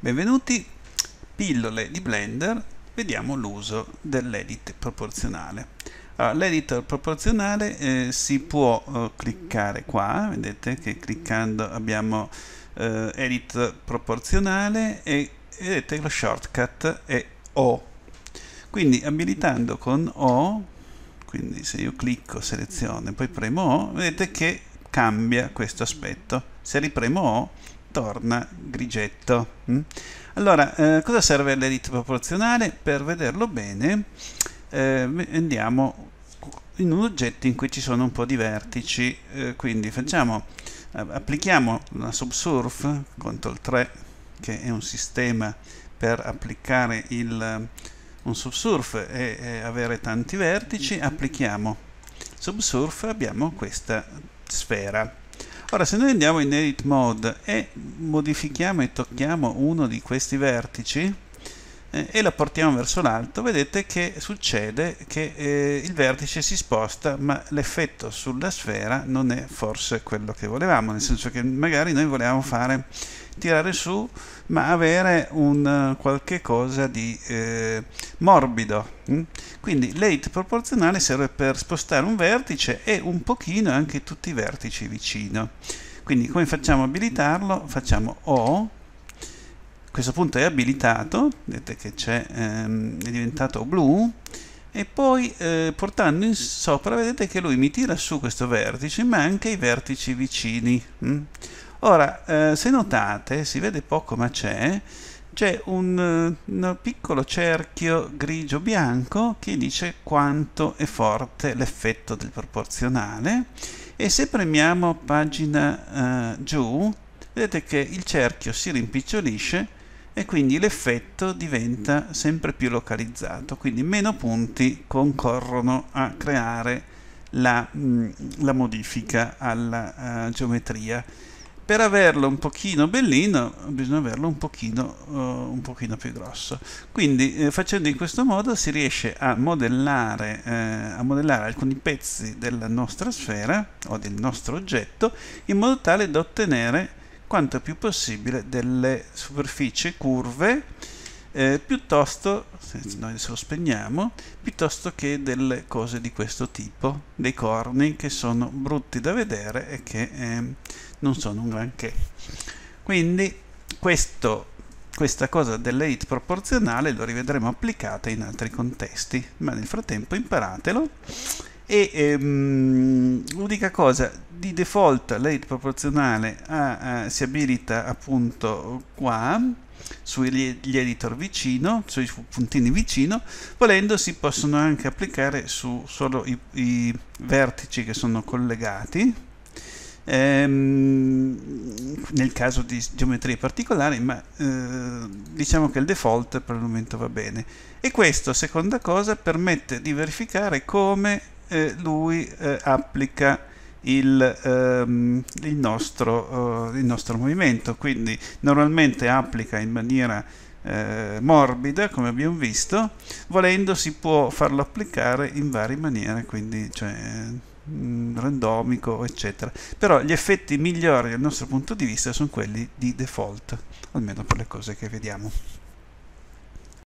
Benvenuti, pillole di Blender, vediamo l'uso dell'edit proporzionale. L'editor proporzionale eh, si può eh, cliccare qua, vedete che cliccando abbiamo eh, edit proporzionale e vedete lo shortcut è O. Quindi abilitando con O, quindi se io clicco selezione e poi premo O, vedete che cambia questo aspetto. Se ripremo O torna grigetto. Mm? Allora, eh, cosa serve l'edit proporzionale? Per vederlo bene eh, andiamo in un oggetto in cui ci sono un po' di vertici, eh, quindi facciamo, eh, applichiamo la subsurf, CTRL 3, che è un sistema per applicare il, un subsurf e, e avere tanti vertici, applichiamo subsurf, abbiamo questa sfera Ora, se noi andiamo in edit mode e modifichiamo e tocchiamo uno di questi vertici, eh, e la portiamo verso l'alto, vedete che succede che eh, il vertice si sposta, ma l'effetto sulla sfera non è forse quello che volevamo, nel senso che magari noi volevamo fare tirare su, ma avere un eh, qualche cosa di eh, morbido. Mm? Quindi l'ate proporzionale serve per spostare un vertice e un pochino anche tutti i vertici vicino. Quindi come facciamo a abilitarlo? Facciamo O questo punto è abilitato, vedete che è, ehm, è diventato blu, e poi eh, portando in sopra vedete che lui mi tira su questo vertice, ma anche i vertici vicini. Mm? Ora, eh, se notate, si vede poco ma c'è, c'è un, eh, un, piccolo cerchio grigio-bianco che dice quanto è forte l'effetto del proporzionale e se premiamo pagina eh, giù, vedete che il cerchio si rimpicciolisce e quindi l'effetto diventa sempre più localizzato, quindi meno punti concorrono a creare la, mm, la modifica alla uh, geometria. Per averlo un pochino bellino bisogna averlo un pochino, uh, un pochino più grosso. Quindi eh, facendo in questo modo si riesce a modellare, eh, a modellare alcuni pezzi della nostra sfera o del nostro oggetto in modo tale da ottenere quanto più possibile delle superfici curve eh, piuttosto, se noi adesso lo spegniamo, piuttosto che delle cose di questo tipo, dei corni che sono brutti da vedere e che eh, non sono un granché. Quindi questo, questa cosa delle proporzionale lo rivedremo applicata in altri contesti, ma nel frattempo imparatelo e ehm, l'unica cosa di default l'ait proporzionale a, a, si abilita appunto qua sugli editor vicino, sui puntini vicino, volendo si possono anche applicare su solo i, i vertici che sono collegati, ehm, nel caso di geometrie particolari, ma eh, diciamo che il default per il momento va bene. E questo, seconda cosa, permette di verificare come eh, lui eh, applica il, ehm, il, nostro, eh, il, nostro, movimento, quindi normalmente applica in maniera eh, morbida come abbiamo visto, volendo si può farlo applicare in varie maniere, quindi cioè, mm, randomico eccetera però gli effetti migliori dal nostro punto di vista sono quelli di default almeno per le cose che vediamo